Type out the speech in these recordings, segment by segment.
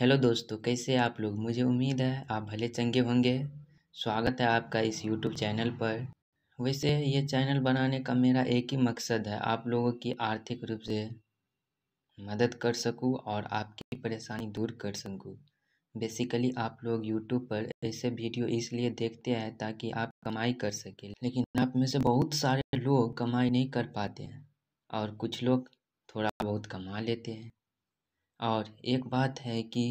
hello दोस्तों कैसे आप लोग मुझे उम्मीद है आप भले चंगे होंगे स्वागत है आपका इस यूट्यूब चैनल पर वैसे ये चैनल बनाने का मेरा एक ही मकसद है आप लोगों की आर्थिक रूप से मदद कर सकूं और आपकी परेशानी दूर कर सकूं बेसिकली आप लोग यूट्यूब पर ऐसे वीडियो इसलिए देखते हैं ताकि आप कमाई कर सकें लेकिन आप में से बहुत सारे लोग कमाई नहीं कर पाते हैं और कुछ लोग थोड़ा बहुत कमा लेते हैं और एक बात है कि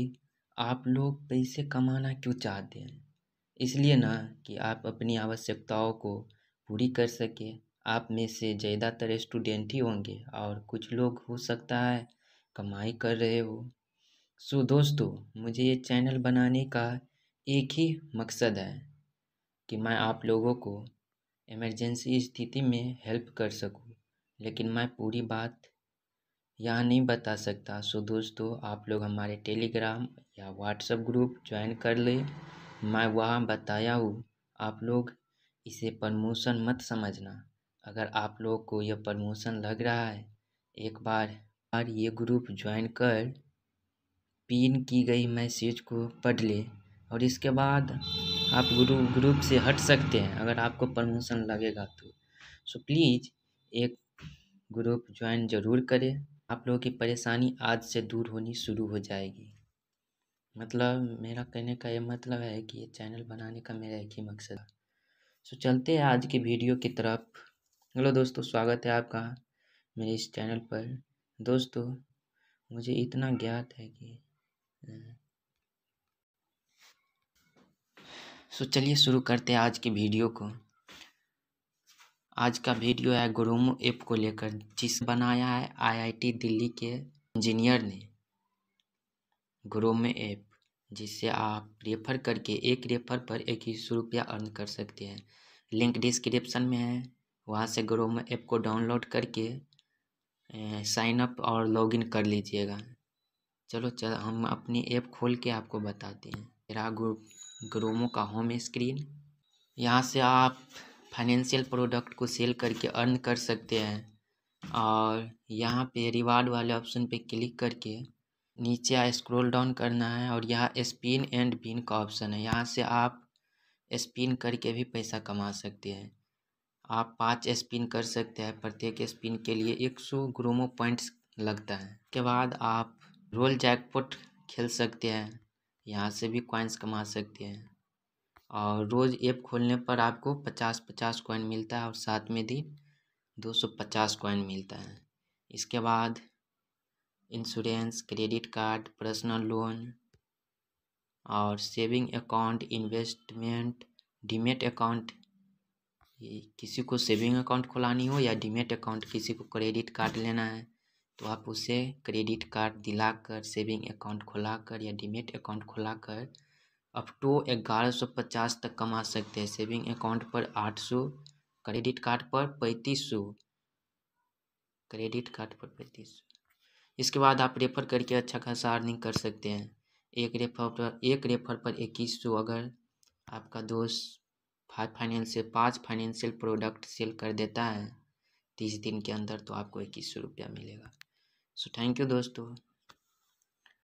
आप लोग पैसे कमाना क्यों चाहते हैं इसलिए ना कि आप अपनी आवश्यकताओं को पूरी कर सके आप में से ज़्यादातर स्टूडेंट ही होंगे और कुछ लोग हो सकता है कमाई कर रहे हो सो दोस्तों मुझे ये चैनल बनाने का एक ही मकसद है कि मैं आप लोगों को इमरजेंसी स्थिति में हेल्प कर सकूं लेकिन मैं पूरी बात यहाँ नहीं बता सकता सो दोस्तों आप लोग हमारे टेलीग्राम या व्हाट्सएप ग्रुप ज्वाइन कर ले मैं वहाँ बताया हूँ आप लोग इसे प्रमोशन मत समझना अगर आप लोग को यह प्रमोशन लग रहा है एक बार और ये ग्रुप ज्वाइन कर पिन की गई मैसेज को पढ़ ले और इसके बाद आप ग्रुप ग्रुप से हट सकते हैं अगर आपको प्रमोशन लगेगा तो सो प्लीज़ एक ग्रुप ज्वाइन ज़रूर करें आप लोगों की परेशानी आज से दूर होनी शुरू हो जाएगी मतलब मेरा कहने का ये मतलब है कि ये चैनल बनाने का मेरा एक ही मकसद है सो तो चलते हैं आज की वीडियो की तरफ हेलो दोस्तों स्वागत है आपका मेरे इस चैनल पर दोस्तों मुझे इतना ज्ञात है कि सो तो चलिए शुरू करते हैं आज की वीडियो को आज का वीडियो है गुरुमो ऐप को लेकर जिस बनाया है आईआईटी दिल्ली के इंजीनियर ने गुरुमो ऐप जिससे आप रेफर करके एक रेफर पर एक ही सौ रुपया अर्न कर सकते हैं लिंक डिस्क्रिप्शन में है वहाँ से गुरुमो ऐप को डाउनलोड करके साइन अप और लॉगिन कर लीजिएगा चलो चल हम अपनी ऐप खोल के आपको बताते हैं मेरा ग्रोमो का होम स्क्रीन यहाँ से आप फाइनेंशियल प्रोडक्ट को सेल करके अर्न कर सकते हैं और यहाँ पे रिवार्ड वाले ऑप्शन पे क्लिक करके नीचे स्क्रॉल डाउन करना है और यहाँ स्पिन एंड बिन का ऑप्शन है यहाँ से आप स्पिन करके भी पैसा कमा सकते हैं आप पाँच स्पिन कर सकते हैं प्रत्येक स्पिन के लिए एक सौ ग्रोमो पॉइंट्स लगता है के बाद आप रोल जैकपॉट खेल सकते हैं यहाँ से भी कॉइन्स कमा सकते हैं और रोज़ ऐप खोलने पर आपको पचास पचास कॉइन मिलता है और साथ में दिन दो सौ पचास कॉइन मिलता है इसके बाद insurance credit card personal loan और saving account investment demat account किसी को सेविंग अकाउंट खुलानी हो या डीमेट अकाउंट किसी को क्रेडिट कार्ड लेना है तो आप उसे क्रेडिट कार्ड दिलाकर सेविंग अकाउंट खुलाकर या डीमेट अकाउंट खुलाकर अप टू ग्यारह सौ पचास तक कमा सकते हैं सेविंग अकाउंट पर आठ सौ क्रेडिट कार्ड पर पैंतीस सौ क्रेडिट कार्ड पर पैंतीस सौ इसके बाद आप रेफर करके अच्छा खासा अर्निंग कर सकते हैं एक रेफर पर एक रेफर पर इक्कीस सौ अगर आपका दोस्त फाइव फाइनेंस से पाँच फाइनेंशियल प्रोडक्ट सेल कर देता है तीस दिन के अंदर तो आपको इक्कीस सौ रुपया मिलेगा सो थैंक यू दोस्तों